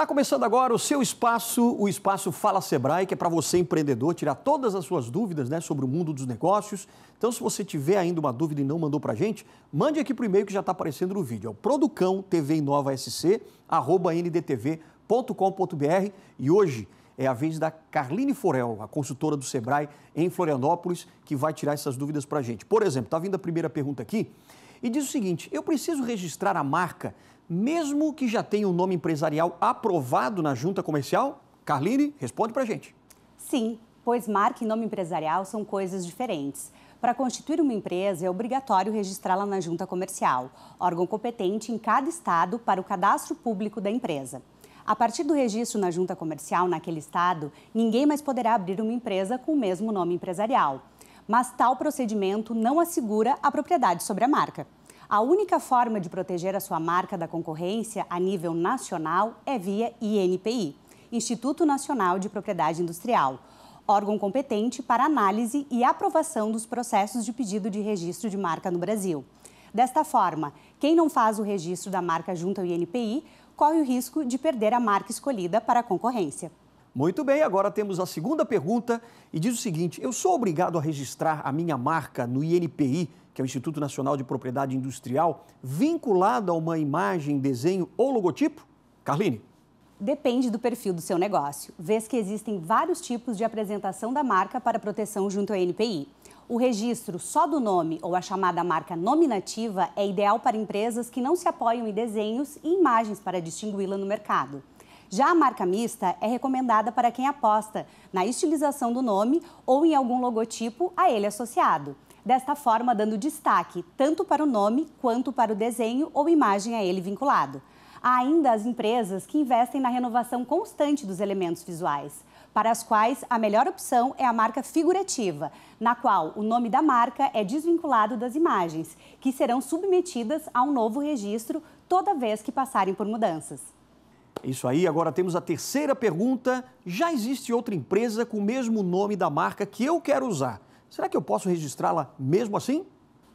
Está começando agora o seu espaço, o espaço Fala Sebrae, que é para você empreendedor tirar todas as suas dúvidas né, sobre o mundo dos negócios. Então, se você tiver ainda uma dúvida e não mandou para a gente, mande aqui para o e-mail que já está aparecendo no vídeo. É o producão sc, arroba ndtv.com.br e hoje é a vez da Carline Forel, a consultora do Sebrae em Florianópolis, que vai tirar essas dúvidas para a gente. Por exemplo, está vindo a primeira pergunta aqui e diz o seguinte, eu preciso registrar a marca mesmo que já tenha o um nome empresarial aprovado na junta comercial? Carline, responde para gente. Sim, pois marca e nome empresarial são coisas diferentes. Para constituir uma empresa, é obrigatório registrá-la na junta comercial, órgão competente em cada estado para o cadastro público da empresa. A partir do registro na junta comercial naquele estado, ninguém mais poderá abrir uma empresa com o mesmo nome empresarial. Mas tal procedimento não assegura a propriedade sobre a marca. A única forma de proteger a sua marca da concorrência a nível nacional é via INPI, Instituto Nacional de Propriedade Industrial, órgão competente para análise e aprovação dos processos de pedido de registro de marca no Brasil. Desta forma, quem não faz o registro da marca junto ao INPI corre o risco de perder a marca escolhida para a concorrência. Muito bem, agora temos a segunda pergunta e diz o seguinte: Eu sou obrigado a registrar a minha marca no INPI, que é o Instituto Nacional de Propriedade Industrial, vinculada a uma imagem, desenho ou logotipo? Carline. Depende do perfil do seu negócio, Vês que existem vários tipos de apresentação da marca para proteção junto ao INPI. O registro só do nome ou a chamada marca nominativa é ideal para empresas que não se apoiam em desenhos e imagens para distingui-la no mercado. Já a marca mista é recomendada para quem aposta na estilização do nome ou em algum logotipo a ele associado. Desta forma, dando destaque tanto para o nome quanto para o desenho ou imagem a ele vinculado. Há ainda as empresas que investem na renovação constante dos elementos visuais para as quais a melhor opção é a marca figurativa, na qual o nome da marca é desvinculado das imagens, que serão submetidas a um novo registro toda vez que passarem por mudanças. Isso aí, agora temos a terceira pergunta. Já existe outra empresa com o mesmo nome da marca que eu quero usar. Será que eu posso registrá-la mesmo assim?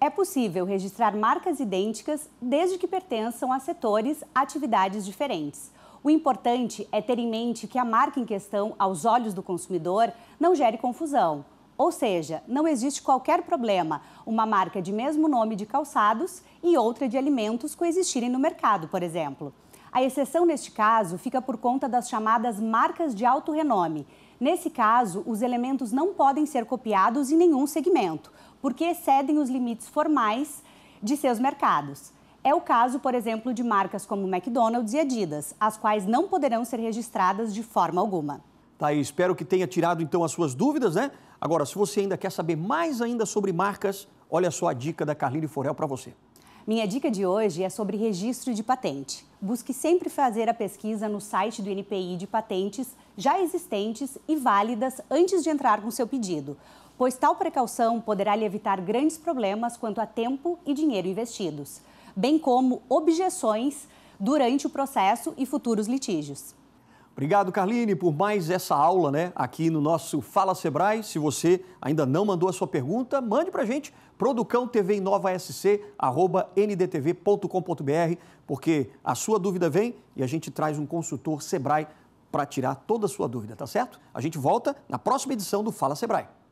É possível registrar marcas idênticas desde que pertençam a setores, atividades diferentes. O importante é ter em mente que a marca em questão, aos olhos do consumidor, não gere confusão. Ou seja, não existe qualquer problema uma marca de mesmo nome de calçados e outra de alimentos coexistirem no mercado, por exemplo. A exceção neste caso fica por conta das chamadas marcas de alto renome. Nesse caso, os elementos não podem ser copiados em nenhum segmento, porque excedem os limites formais de seus mercados. É o caso, por exemplo, de marcas como McDonald's e Adidas, as quais não poderão ser registradas de forma alguma. Tá aí, espero que tenha tirado então as suas dúvidas, né? Agora, se você ainda quer saber mais ainda sobre marcas, olha só a dica da Carline Forel para você. Minha dica de hoje é sobre registro de patente. Busque sempre fazer a pesquisa no site do INPI de patentes já existentes e válidas antes de entrar com seu pedido, pois tal precaução poderá lhe evitar grandes problemas quanto a tempo e dinheiro investidos, bem como objeções durante o processo e futuros litígios. Obrigado, Carline, por mais essa aula, né? Aqui no nosso Fala Sebrae. Se você ainda não mandou a sua pergunta, mande para a gente Producão TV Nova SC, arroba ndtv.com.br, porque a sua dúvida vem e a gente traz um consultor Sebrae para tirar toda a sua dúvida, tá certo? A gente volta na próxima edição do Fala Sebrae.